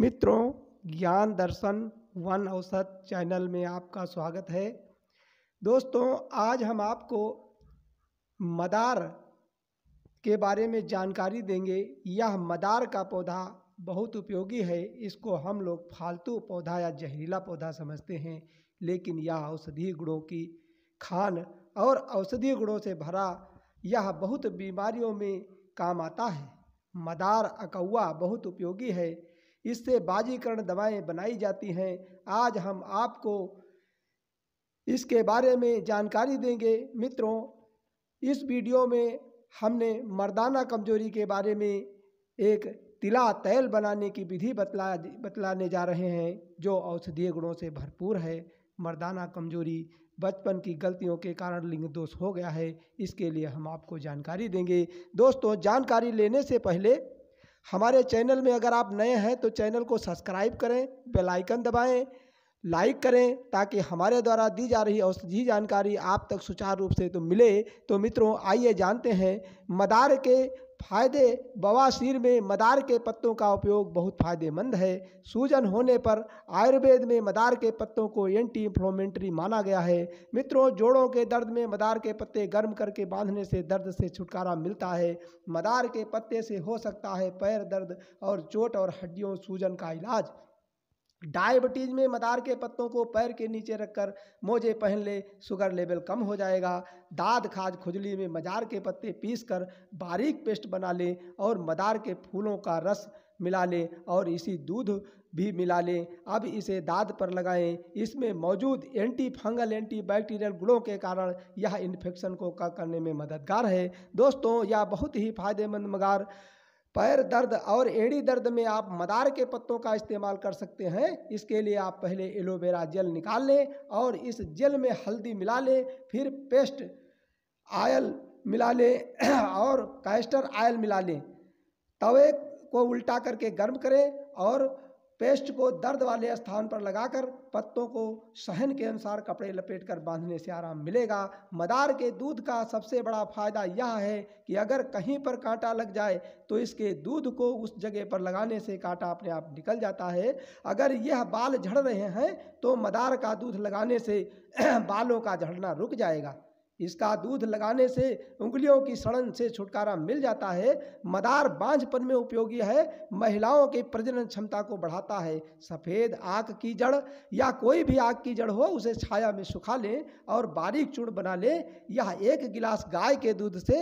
मित्रों ज्ञान दर्शन वन औसत चैनल में आपका स्वागत है दोस्तों आज हम आपको मदार के बारे में जानकारी देंगे यह मदार का पौधा बहुत उपयोगी है इसको हम लोग फालतू पौधा या जहरीला पौधा समझते हैं लेकिन यह औषधीय गुणों की खान और औषधीय गुणों से भरा यह बहुत बीमारियों में काम आता है मदार अकौवा बहुत उपयोगी है इससे बाजीकरण दवाएं बनाई जाती हैं आज हम आपको इसके बारे में जानकारी देंगे मित्रों इस वीडियो में हमने मर्दाना कमजोरी के बारे में एक तिला तैल बनाने की विधि बतला बतलाने जा रहे हैं जो औषधीय गुणों से भरपूर है मर्दाना कमजोरी बचपन की गलतियों के कारण लिंग दोष हो गया है इसके लिए हम आपको जानकारी देंगे दोस्तों जानकारी लेने से पहले हमारे चैनल में अगर आप नए हैं तो चैनल को सब्सक्राइब करें बेल आइकन दबाएं लाइक करें ताकि हमारे द्वारा दी जा रही औषधि जानकारी आप तक सुचारू रूप से तो मिले तो मित्रों आइए जानते हैं मदार के फायदे बवासीर में मदार के पत्तों का उपयोग बहुत फायदेमंद है सूजन होने पर आयुर्वेद में मदार के पत्तों को एंटी इन्फ्लोमेंट्री माना गया है मित्रों जोड़ों के दर्द में मदार के पत्ते गर्म करके बांधने से दर्द से छुटकारा मिलता है मदार के पत्ते से हो सकता है पैर दर्द और चोट और हड्डियों सूजन का इलाज डायबिटीज में मदार के पत्तों को पैर के नीचे रखकर मोजे पहन ले शुगर लेवल कम हो जाएगा दाद खाज खुजली में मदार के पत्ते पीसकर बारीक पेस्ट बना ले और मदार के फूलों का रस मिला लें और इसी दूध भी मिला लें अब इसे दाद पर लगाएं इसमें मौजूद एंटी फंगल एंटी बैक्टीरियल गुणों के कारण यह इन्फेक्शन को कम करने में मददगार है दोस्तों यह बहुत ही फायदेमंद मगार पैर दर्द और एड़ी दर्द में आप मदार के पत्तों का इस्तेमाल कर सकते हैं इसके लिए आप पहले एलोवेरा जेल निकाल लें और इस जेल में हल्दी मिला लें फिर पेस्ट आयल मिला लें और कैस्टर आयल मिला लें तवे को उल्टा करके गर्म करें और पेस्ट को दर्द वाले स्थान पर लगाकर पत्तों को सहन के अनुसार कपड़े लपेट कर बांधने से आराम मिलेगा मदार के दूध का सबसे बड़ा फायदा यह है कि अगर कहीं पर कांटा लग जाए तो इसके दूध को उस जगह पर लगाने से कांटा अपने आप निकल जाता है अगर यह बाल झड़ रहे हैं तो मदार का दूध लगाने से बालों का झड़ना रुक जाएगा इसका दूध लगाने से उंगलियों की सड़न से छुटकारा मिल जाता है मदार बांझपन में उपयोगी है महिलाओं के प्रजनन क्षमता को बढ़ाता है सफ़ेद आग की जड़ या कोई भी आग की जड़ हो उसे छाया में सुखा लें और बारीक चूर्ण बना लें यह एक गिलास गाय के दूध से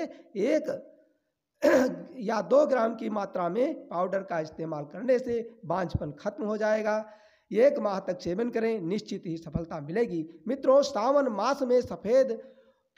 एक या दो ग्राम की मात्रा में पाउडर का इस्तेमाल करने से बांझपन खत्म हो जाएगा एक माह तक सेवन करें निश्चित ही सफलता मिलेगी मित्रों सावन मास में सफ़ेद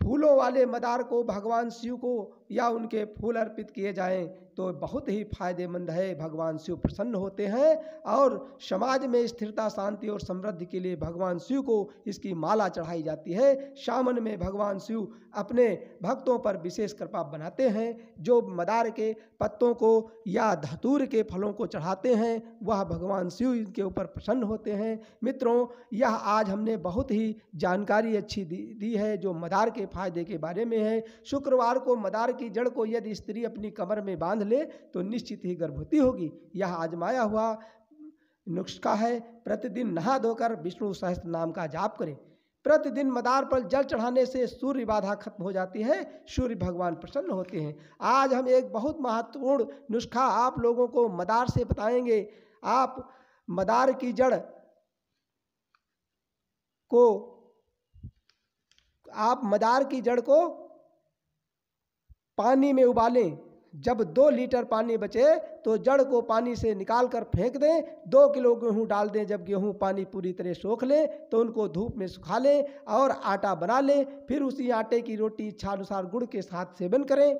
फूलों वाले मदार को भगवान शिव को या उनके फूल अर्पित किए जाएं तो बहुत ही फायदेमंद है भगवान शिव प्रसन्न होते हैं और समाज में स्थिरता शांति और समृद्धि के लिए भगवान शिव को इसकी माला चढ़ाई जाती है शामन में भगवान शिव अपने भक्तों पर विशेष कृपा बनाते हैं जो मदार के पत्तों को या धतूर के फलों को चढ़ाते हैं वह भगवान शिव इनके ऊपर प्रसन्न होते हैं मित्रों यह आज हमने बहुत ही जानकारी अच्छी दी, दी है जो मदार के फायदे के बारे में है शुक्रवार को मदार की जड़ को यदि स्त्री अपनी कमर में बांध ले तो निश्चित ही गर्भवती होगी यह आजमाया हुआ नुस्खा है प्रतिदिन नहा धोकर विष्णु सहस्त्र नाम का जाप करें प्रतिदिन मदार पर जल चढ़ाने से सूर्य बाधा खत्म हो जाती है सूर्य भगवान प्रसन्न होते हैं आज हम एक बहुत महत्वपूर्ण नुस्खा आप लोगों को मदार से बताएंगे आप मदार की जड़ को आप मदार की जड़ को पानी में उबालें जब दो लीटर पानी बचे तो जड़ को पानी से निकाल कर फेंक दें दो किलो गेहूँ डाल दें जब गेहूँ पानी पूरी तरह सोख लें तो उनको धूप में सुखा लें और आटा बना लें फिर उसी आटे की रोटी इच्छानुसार गुड़ के साथ सेवन करें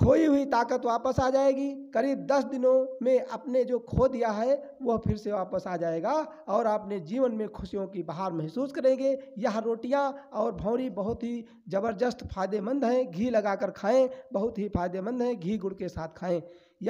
खोई हुई ताकत वापस आ जाएगी करीब दस दिनों में अपने जो खो दिया है वह फिर से वापस आ जाएगा और आपने जीवन में खुशियों की बहार महसूस करेंगे यह रोटियां और भौरी बहुत ही ज़बरदस्त फायदेमंद हैं घी लगाकर खाएं बहुत ही फायदेमंद हैं घी गुड़ के साथ खाएं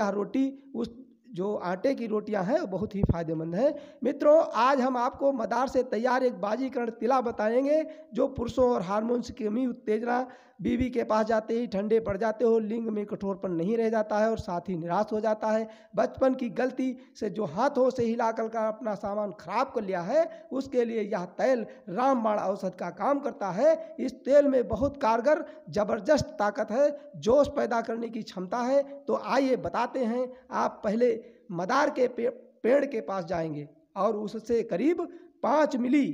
यह रोटी उस जो आटे की रोटियां हैं बहुत ही फ़ायदेमंद हैं मित्रों आज हम आपको मदार से तैयार एक बाजीकरण तिला बताएंगे जो पुरुषों और हार्मोन्स की कमी उत्तेजना बीवी के पास जाते ही ठंडे पड़ जाते हो लिंग में कठोरपन नहीं रह जाता है और साथ ही निराश हो जाता है बचपन की गलती से जो हाथों से हिला कर अपना सामान खराब कर लिया है उसके लिए यह तेल रामबाण औषध का काम करता है इस तेल में बहुत कारगर ज़बरदस्त ताकत है जोश पैदा करने की क्षमता है तो आइए बताते हैं आप पहले मदार के पेड़ के पास जाएंगे और उससे करीब पाँच मिली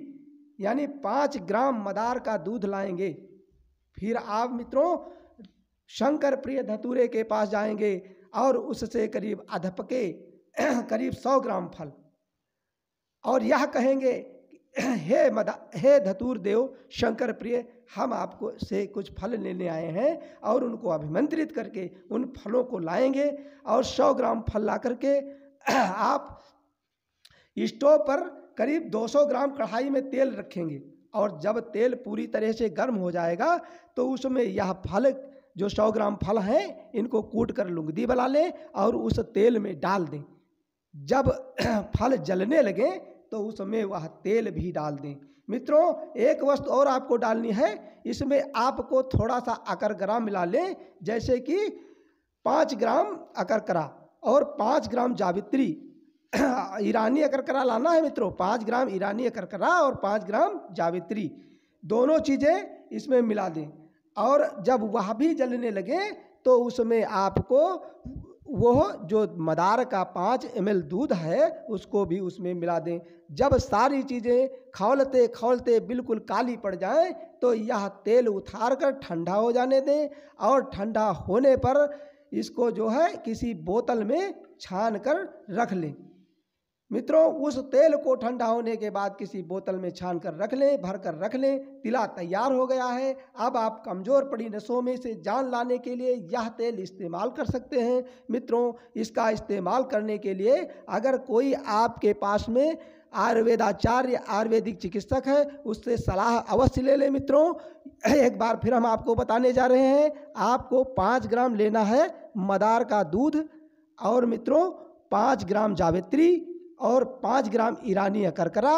यानी पाँच ग्राम मदार का दूध लाएंगे फिर आप मित्रों शंकर प्रिय धतूरे के पास जाएंगे और उससे करीब अधपके करीब सौ ग्राम फल और यह कहेंगे हे मदा हे धतूर देव शंकर प्रिय हम आपको से कुछ फल लेने आए हैं और उनको अभिमंत्रित करके उन फलों को लाएंगे और सौ ग्राम फल ला करके आप स्टोव पर करीब 200 ग्राम कढ़ाई में तेल रखेंगे और जब तेल पूरी तरह से गर्म हो जाएगा तो उसमें यह फल जो सौ ग्राम फल हैं इनको कूट कर लुंगदी बना लें और उस तेल में डाल दें जब फल जलने लगें तो उसमें वह तेल भी डाल दें मित्रों एक वस्तु और आपको डालनी है इसमें आपको थोड़ा सा ग्राम मिला लें जैसे कि पाँच ग्राम अकरकरा और पाँच ग्राम जावित्री ईरानी अकरकरा लाना है मित्रों पाँच ग्राम ईरानी अकरकरा और पाँच ग्राम जावित्री दोनों चीज़ें इसमें मिला दें और जब वह भी जलने लगे तो उसमें आपको वह जो मदार का पाँच एम दूध है उसको भी उसमें मिला दें जब सारी चीज़ें खौलते खौलते बिल्कुल काली पड़ जाएं तो यह तेल उतार कर ठंडा हो जाने दें और ठंडा होने पर इसको जो है किसी बोतल में छान कर रख लें मित्रों उस तेल को ठंडा होने के बाद किसी बोतल में छान कर रख लें भर कर रख लें तिला तैयार हो गया है अब आप कमज़ोर पड़ी नसों में से जान लाने के लिए यह तेल इस्तेमाल कर सकते हैं मित्रों इसका इस्तेमाल करने के लिए अगर कोई आपके पास में आयुर्वेदाचार्य आयुर्वेदिक चिकित्सक है उससे सलाह अवश्य ले लें मित्रों एक बार फिर हम आपको बताने जा रहे हैं आपको पाँच ग्राम लेना है मदार का दूध और मित्रों पाँच ग्राम जावित्री और पाँच ग्राम ईरानी करकरा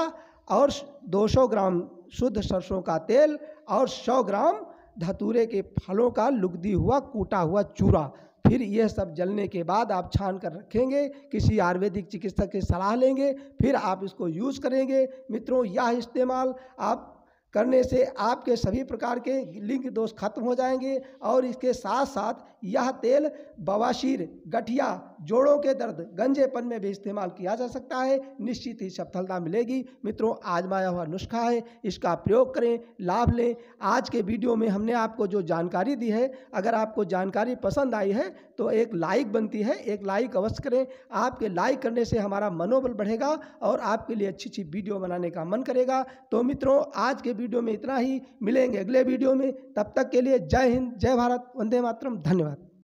और 200 ग्राम शुद्ध सरसों का तेल और 100 ग्राम धतूरे के फलों का लुगदी हुआ कूटा हुआ चूरा फिर यह सब जलने के बाद आप छान कर रखेंगे किसी आयुर्वेदिक चिकित्सक की सलाह लेंगे फिर आप इसको यूज़ करेंगे मित्रों यह इस्तेमाल आप करने से आपके सभी प्रकार के लिंग दोष खत्म हो जाएंगे और इसके साथ साथ यह तेल बवासीर गठिया जोड़ों के दर्द गंजेपन में भी इस्तेमाल किया जा सकता है निश्चित ही सफलता मिलेगी मित्रों आजमाया हुआ नुस्खा है इसका प्रयोग करें लाभ लें आज के वीडियो में हमने आपको जो जानकारी दी है अगर आपको जानकारी पसंद आई है तो एक लाइक बनती है एक लाइक अवश्य करें आपके लाइक करने से हमारा मनोबल बढ़ेगा और आपके लिए अच्छी अच्छी वीडियो बनाने का मन करेगा तो मित्रों आज के वीडियो में इतना ही मिलेंगे अगले वीडियो में तब तक के लिए जय हिंद जय भारत वंदे मातरम धन्यवाद